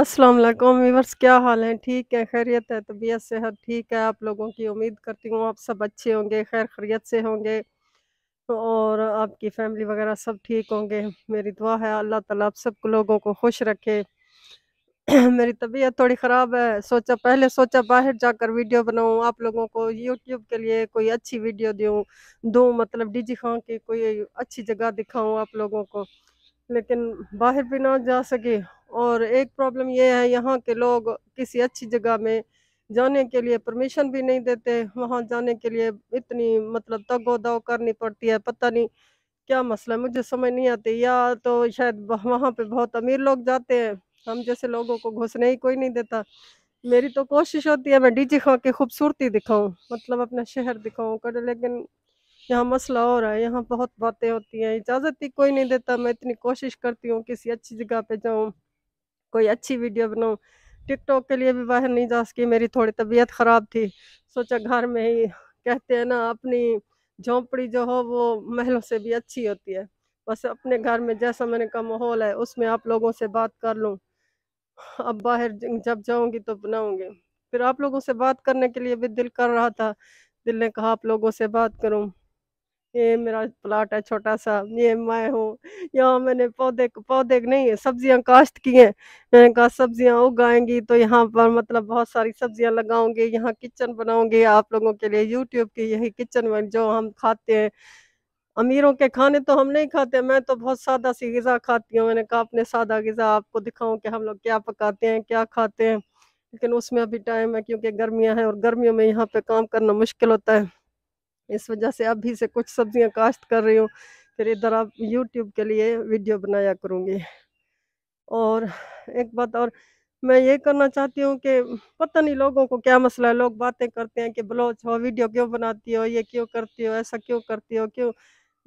अस्सलाम वालेकुम क्या हाल है ठीक है खैरियत है तबीयत सेहत ठीक है आप लोगों की उम्मीद करती हूँ आप सब अच्छे होंगे खैर खैरियत से होंगे और आपकी फैमिली वगैरह सब ठीक होंगे मेरी दुआ है अल्लाह ताला आप सब लोगों को खुश रखे मेरी तबीयत थोड़ी ख़राब है सोचा पहले सोचा बाहर जाकर वीडियो बनाऊँ आप लोगों को यूट्यूब के लिए कोई अच्छी वीडियो दूँ दूँ मतलब डी जी खां की कोई अच्छी जगह दिखाऊँ आप लोगों को लेकिन बाहर भी ना जा सके और एक प्रॉब्लम यह है यहाँ के लोग किसी अच्छी जगह में जाने के लिए परमिशन भी नहीं देते वहाँ जाने के लिए इतनी मतलब तगो दव करनी पड़ती है पता नहीं क्या मसला है मुझे समझ नहीं आती या तो शायद वहाँ पे बहुत अमीर लोग जाते हैं हम जैसे लोगों को घुसने ही कोई नहीं देता मेरी तो कोशिश होती है मैं डीजी खां की खूबसूरती दिखाऊं मतलब अपना शहर दिखाऊँ कर लेकिन यहाँ मसला हो रहा है यहाँ बहुत बातें होती हैं इजाज़त ही कोई नहीं देता मैं इतनी कोशिश करती हूँ किसी अच्छी जगह पे जाऊँ कोई अच्छी वीडियो बनाऊँ टिकटॉक के लिए भी बाहर नहीं जा सकी मेरी थोड़ी तबीयत ख़राब थी सोचा घर में ही कहते हैं ना अपनी झोंपड़ी जो हो वो महलों से भी अच्छी होती है बस अपने घर में जैसा मैंने का माहौल है उसमें आप लोगों से बात कर लूँ अब बाहर जब जाऊँगी तो बनाऊँगी फिर आप लोगों से बात करने के लिए भी दिल कर रहा था दिल ने कहा आप लोगों से बात करूँ ये मेरा प्लाट है छोटा सा ये मैं हूँ यहाँ मैंने पौधे पौधे नहीं है सब्जियाँ काश्त की हैं मैंने कहा सब्जियाँ उगाएंगी तो यहाँ पर मतलब बहुत सारी सब्जियाँ लगाऊंगी यहाँ किचन बनाऊंगी आप लोगों के लिए यूट्यूब की यही किचन में जो हम खाते हैं अमीरों के खाने तो हम नहीं खाते मैं तो बहुत सादा सी गज़ा खाती हूँ मैंने कहा अपने सादा गज़ा आपको दिखाऊँ कि हम लोग क्या पकाते हैं क्या खाते हैं लेकिन उसमें अभी टाइम है क्योंकि गर्मियाँ हैं और गर्मियों में यहाँ पे काम करना मुश्किल होता है इस वजह से अभी से कुछ सब्जियां काश्त कर रही हूँ फिर इधर आप यूट्यूब के लिए वीडियो बनाया करूँगी और एक बात और मैं ये करना चाहती हूँ कि पता नहीं लोगों को क्या मसला है लोग बातें करते हैं कि ब्लाउज हो वीडियो क्यों बनाती हो ये क्यों करती हो ऐसा क्यों करती हो क्यों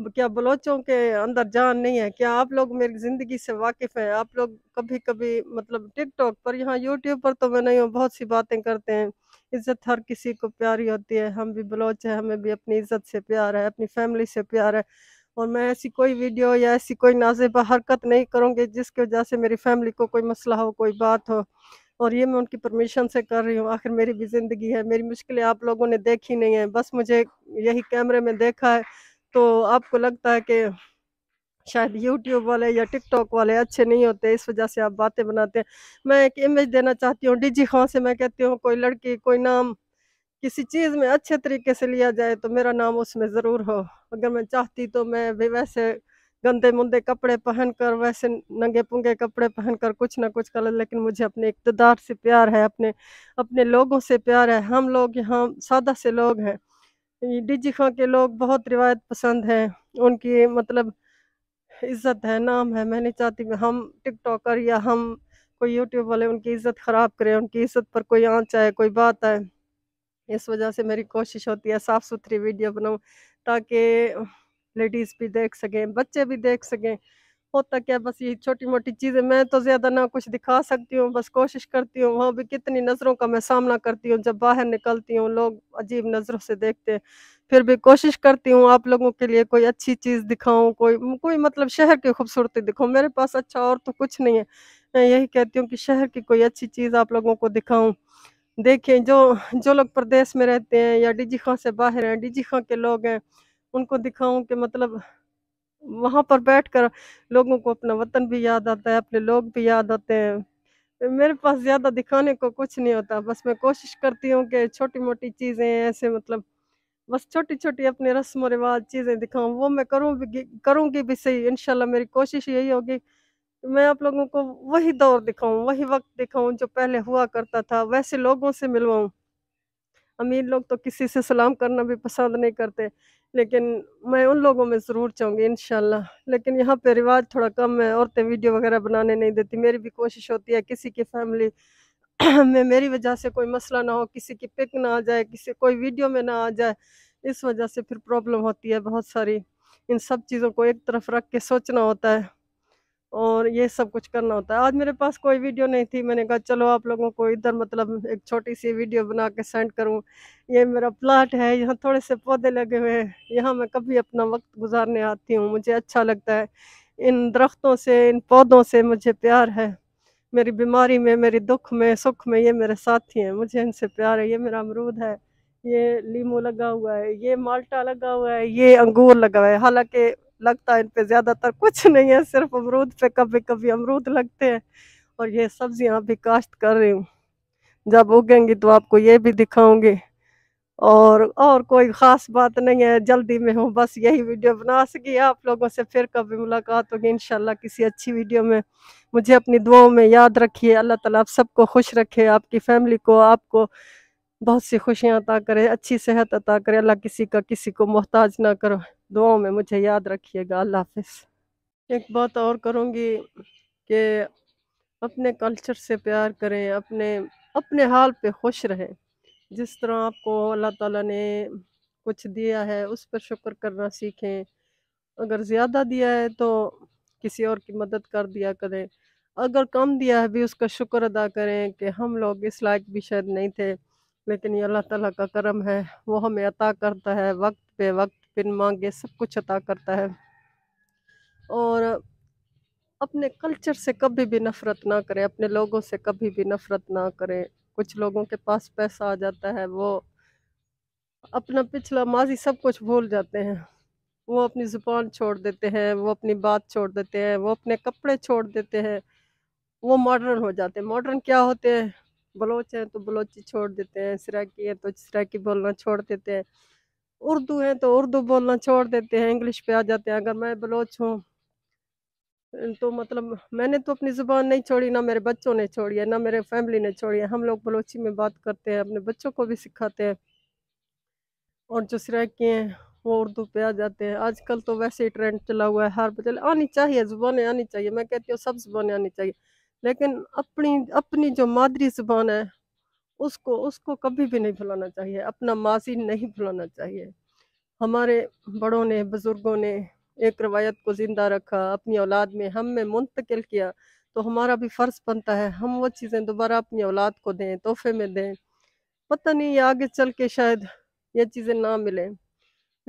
क्या बलोचों के अंदर जान नहीं है क्या आप लोग मेरी ज़िंदगी से वाकिफ़ हैं आप लोग कभी कभी मतलब टिकटॉक पर यहाँ यूट्यूब पर तो मैं नहीं हूँ बहुत सी बातें करते हैं इज़्ज़त हर किसी को प्यारी होती है हम भी बलोच हैं हमें भी अपनी इज़्ज़त से प्यार है अपनी फैमिली से प्यार है और मैं ऐसी कोई वीडियो या ऐसी कोई नाजेबा हरकत नहीं करूँगी जिसकी वजह से मेरी फैमिली को कोई मसला हो कोई बात हो और ये मैं उनकी परमिशन से कर रही हूँ आखिर मेरी भी ज़िंदगी है मेरी मुश्किलें आप लोगों ने देखी नहीं है बस मुझे यही कैमरे में देखा है तो आपको लगता है कि शायद यूट्यूब वाले या TikTok वाले अच्छे नहीं होते इस वजह से आप बातें बनाते हैं मैं एक इमेज देना चाहती हूँ डीजी खां से मैं कहती हूँ कोई लड़की कोई नाम किसी चीज़ में अच्छे तरीके से लिया जाए तो मेरा नाम उसमें ज़रूर हो अगर मैं चाहती तो मैं भी वैसे गंदे मुंदे कपड़े पहनकर वैसे नंगे पुंगे कपड़े पहनकर कुछ ना कुछ कर लेकिन मुझे अपने इकतदार से प्यार है अपने अपने लोगों से प्यार है हम लोग यहाँ सादा से लोग हैं डिजी खां के लोग बहुत रिवायत पसंद है उनकी मतलब इज्जत है नाम है मैं नहीं चाहती हम टिकटॉकर या हम कोई यूट्यूब वाले उनकी इज्जत ख़राब करें उनकी इज्जत पर कोई आँच आए कोई बात आए इस वजह से मेरी कोशिश होती है साफ़ सुथरी वीडियो बनाऊँ ताकि लेडीज़ भी देख सकें बच्चे भी देख सकें होता क्या बस ये छोटी मोटी चीज़ें मैं तो ज़्यादा ना कुछ दिखा सकती हूँ बस कोशिश करती हूँ वहाँ भी कितनी नज़रों का मैं सामना करती हूँ जब बाहर निकलती हूँ लोग अजीब नज़रों से देखते हैं फिर भी कोशिश करती हूँ आप लोगों के लिए कोई अच्छी चीज़ दिखाऊँ कोई कोई मतलब शहर की खूबसूरती दिखाऊँ मेरे पास अच्छा और तो कुछ नहीं है मैं यही कहती हूँ कि शहर की कोई अच्छी चीज़ आप लोगों को दिखाऊँ देखें जो जो लोग प्रदेश में रहते हैं या डी जी खां से बाहर हैं डी जी खां के लोग हैं उनको दिखाऊं कि मतलब वहाँ पर बैठ कर लोगों को अपना वतन भी याद आता है अपने लोग भी याद आते हैं मेरे पास ज़्यादा दिखाने को कुछ नहीं होता बस मैं कोशिश करती हूँ कि छोटी मोटी चीज़ें ऐसे मतलब बस छोटी छोटी अपने रस्म व रिवाज चीज़ें दिखाऊँ वो मैं करूँ भी करूँगी भी सही इन मेरी कोशिश यही होगी मैं आप लोगों को वही दौर दिखाऊँ वही वक्त दिखाऊँ जो पहले हुआ करता था वैसे लोगों से मिलवाऊँ अमीर लोग तो किसी से सलाम करना भी पसंद नहीं करते लेकिन मैं उन लोगों में ज़रूर चाहूँगी इन लेकिन यहाँ पे रिवाज थोड़ा कम है औरतें वीडियो वगैरह बनाने नहीं देती मेरी भी कोशिश होती है किसी की फैमिली में मेरी वजह से कोई मसला ना हो किसी की पिक ना आ जाए किसी कोई वीडियो में ना आ जाए इस वजह से फिर प्रॉब्लम होती है बहुत सारी इन सब चीज़ों को एक तरफ रख के सोचना होता है और ये सब कुछ करना होता है आज मेरे पास कोई वीडियो नहीं थी मैंने कहा चलो आप लोगों को इधर मतलब एक छोटी सी वीडियो बना के सेंड करूं ये मेरा प्लाट है यहाँ थोड़े से पौधे लगे हुए हैं यहाँ मैं कभी अपना वक्त गुजारने आती हूँ मुझे अच्छा लगता है इन दरख्तों से इन पौधों से मुझे प्यार है मेरी बीमारी में मेरे दुख में सुख में ये मेरे साथी हैं मुझे इनसे प्यार है ये मेरा अमरूद है ये लीमू लगा हुआ है ये माल्टा लगा हुआ है ये अंगूर लगा हुआ है हालांकि लगता है इन पे ज़्यादातर कुछ नहीं है सिर्फ अमरूद पे कभी कभी अमरूद लगते हैं और ये सब्जियां भी काश्त कर रही हूँ जब उगेंगी तो आपको ये भी दिखाऊंगी और और कोई ख़ास बात नहीं है जल्दी में हूँ बस यही वीडियो बना सकी आप लोगों से फिर कभी मुलाकात होगी इन किसी अच्छी वीडियो में मुझे अपनी दुआओं में याद रखिए अल्लाह ताला आप सबको खुश रखे आपकी फैमिली को आपको बहुत सी खुशियाँ अता करे अच्छी सेहत अता करे अल्लाह किसी का किसी को मोहताज ना करो दुआओं में मुझे याद रखिएगा अल्लाह हाफिज एक बात और करूँगी कि अपने कल्चर से प्यार करें अपने अपने हाल पे खुश रहें जिस तरह आपको अल्लाह ताला ने कुछ दिया है उस पर शुक्र करना सीखें अगर ज़्यादा दिया है तो किसी और की मदद कर दिया करें अगर कम दिया है भी उसका शुक्र अदा करें कि हम लोग इस लायक भी शायद नहीं थे लेकिन ये अल्लाह ताला का करम है वो हमें अता करता है वक्त पे वक्त बिन मांगे सब कुछ अता करता है और अपने कल्चर से कभी भी नफ़रत ना करें अपने लोगों से कभी भी नफ़रत ना करें कुछ लोगों के पास पैसा आ जाता है वो अपना पिछला माजी सब कुछ भूल जाते हैं वो अपनी ज़ुबान छोड़ देते हैं वो अपनी बात छोड़ देते हैं वो अपने कपड़े छोड़ देते हैं वो मॉडर्न हो जाते हैं मॉडर्न क्या होते हैं बलोच हैं तो बलोची छोड़ देते हैं सराकी हैं तो सराकी बोलना छोड़ देते हैं उर्दू हैं तो उर्दू बोलना छोड़ देते हैं इंग्लिश पे आ जाते हैं अगर मैं बलोच हूँ तो मतलब मैंने तो अपनी ज़ुबान नहीं छोड़ी ना मेरे बच्चों ने छोड़ी है ना मेरे फैमिली ने छोड़ी है हम लोग बलोची में बात करते हैं अपने बच्चों को भी सिखाते हैं और जो सराकी हैं वो उर्दू पे आ जाते हैं आजकल तो वैसे ही ट्रेंड चला हुआ है हर बदल आनी चाहिए ज़ुबानें आनी चाहिए मैं कहती हूँ सब ज़ुबानें आनी चाहिए लेकिन अपनी अपनी जो मादरी जुबान है उसको उसको कभी भी नहीं भुलाना चाहिए अपना माजी नहीं भुलाना चाहिए हमारे बड़ों ने बुज़ुर्गों ने एक रवायत को ज़िंदा रखा अपनी औलाद में हम में मुंतकिल किया तो हमारा भी फ़र्ज़ बनता है हम वो चीज़ें दोबारा अपनी औलाद को दें तोहफे में दें पता नहीं ये आगे चल के शायद ये चीज़ें ना मिलें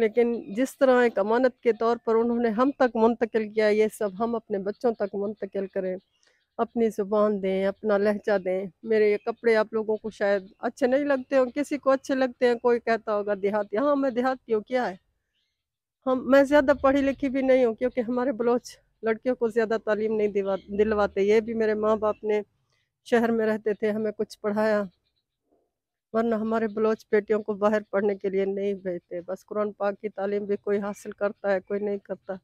लेकिन जिस तरह एक अमानत के तौर पर उन्होंने हम तक मुंतकिल किया ये सब हम अपने बच्चों तक मुंतकिल करें अपनी ज़ुबान दें अपना लहजा दें मेरे ये कपड़े आप लोगों को शायद अच्छे नहीं लगते हों किसी को अच्छे लगते हैं कोई कहता होगा देहाती हाँ मैं देहाती हूँ क्या है हम मैं ज़्यादा पढ़ी लिखी भी नहीं हूँ क्योंकि हमारे बलोच लड़कियों को ज़्यादा तालीम नहीं दिवा दिलवाते ये भी मेरे माँ बाप ने शहर में रहते थे हमें कुछ पढ़ाया वरना हमारे बलोच बेटियों को बाहर पढ़ने के लिए नहीं भेजते बस कुरान पाक की तालीम भी कोई हासिल करता है कोई नहीं करता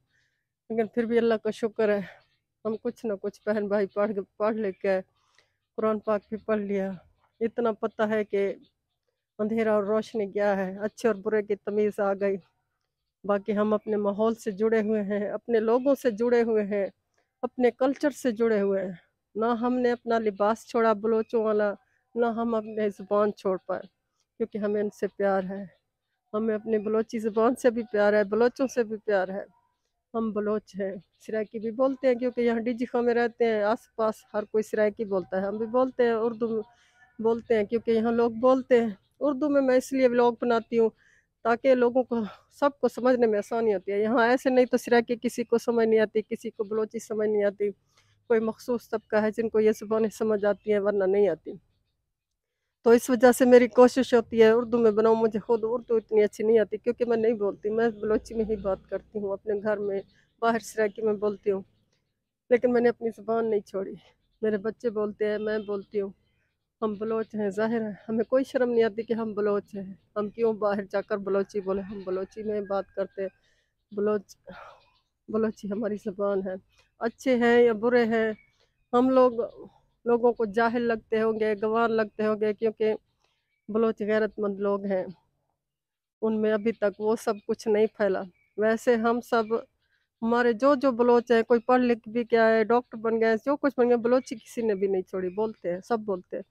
लेकिन फिर भी अल्लाह का शुक्र है हम कुछ ना कुछ बहन भाई पढ़ पढ़ लिख गए कुरान पाक भी पढ़ लिया इतना पता है कि अंधेरा और रोशनी क्या है अच्छे और बुरे की तमीज़ आ गई बाकी हम अपने माहौल से जुड़े हुए हैं अपने लोगों से जुड़े हुए हैं अपने कल्चर से जुड़े हुए हैं ना हमने अपना लिबास छोड़ा बलोचों वाला ना हम अपने ज़ुबान छोड़ पाए क्योंकि हमें इनसे प्यार है हमें अपनी बलोची ज़ुबान से भी प्यार है बलोचों से भी प्यार है हम बलोच हैं सराकी भी बोलते हैं क्योंकि यहाँ डी जी में रहते हैं आस पास हर कोई सराकी बोलता है हम भी बोलते हैं उर्दू में बोलते हैं क्योंकि यहाँ लोग बोलते हैं उर्दू में मैं इसलिए ब्लॉग बनाती हूँ ताकि लोगों को सबको समझने में आसानी होती है यहाँ ऐसे नहीं तो सराकी किसी को समझ नहीं आती किसी को बलोची समझ नहीं आती कोई मखसूस तबका है जिनको ये ज़ुबानें समझ आती हैं वरना नहीं आती तो इस वजह से मेरी कोशिश होती है उर्दू में बनाऊँ मुझे खुद उर्दू इतनी अच्छी नहीं आती क्योंकि मैं नहीं बोलती मैं बलोची में ही बात करती हूँ अपने घर में बाहर सराकी में बोलती हूँ लेकिन मैंने अपनी ज़ुबान नहीं छोड़ी मेरे बच्चे बोलते हैं मैं बोलती हूँ हम बलोच हैं ज़ाहिर है हमें कोई शर्म नहीं आती कि हम बलोच हैं हम क्यों बाहर जाकर बलोची बोले हम बलोची में बात करते हैं बलोच बलोची हमारी ज़बान है अच्छे हैं या बुरे हैं हम लोग लोगों को जाहिल लगते होंगे गवार लगते होंगे क्योंकि बलोच गैरतमंद लोग हैं उनमें अभी तक वो सब कुछ नहीं फैला वैसे हम सब हमारे जो जो बलोच हैं कोई पढ़ लिख भी गया है डॉक्टर बन गए जो कुछ बन गए बलोची किसी ने भी नहीं छोड़ी बोलते हैं सब बोलते हैं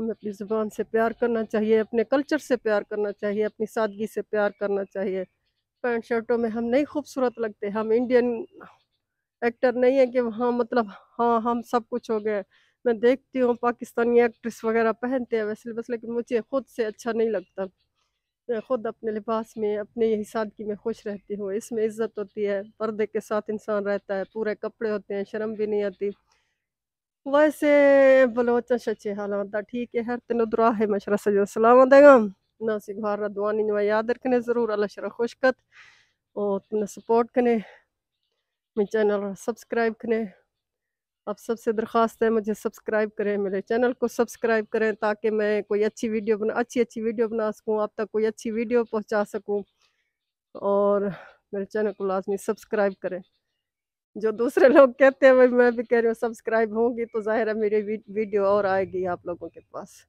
हमें अपनी ज़ुबान से प्यार करना चाहिए अपने कल्चर से प्यार करना चाहिए अपनी सादगी से प्यार करना चाहिए पैंट शर्टों में हम नहीं खूबसूरत लगते हम इंडियन एक्टर नहीं है कि हाँ मतलब हाँ हम सब कुछ हो गए मैं देखती हूँ पाकिस्तानी एक्ट्रेस वगैरह पहनते हैं वैसे बस लेकिन मुझे खुद से अच्छा नहीं लगता मैं खुद अपने लिबास में अपने ही सादगी में खुश रहती हूँ इसमें इज्जत होती है पर्दे के साथ इंसान रहता है पूरे कपड़े होते हैं शर्म भी नहीं आती वैसे बलोचा सचे हालात ठीक है हर तेन दुरा है मशर सजो सलाम देगा ना दुआनी नुआ याद रखने ज़रूर अल्लाह शरा खुश कत और सपोर्ट करने मेरे चैनल सब्सक्राइब करें आप सबसे दरख्वास्त है मुझे सब्सक्राइब करें मेरे चैनल को सब्सक्राइब करें ताकि मैं कोई अच्छी वीडियो बना अच्छी अच्छी वीडियो बना सकूं आप तक कोई अच्छी वीडियो पहुंचा सकूं और मेरे चैनल को लाजमी सब्सक्राइब करें जो दूसरे लोग कहते हैं भाई मैं भी कह रही हूँ सब्सक्राइब होंगी तो ज़ाहिर है मेरी वीडियो और आएगी आप लोगों के पास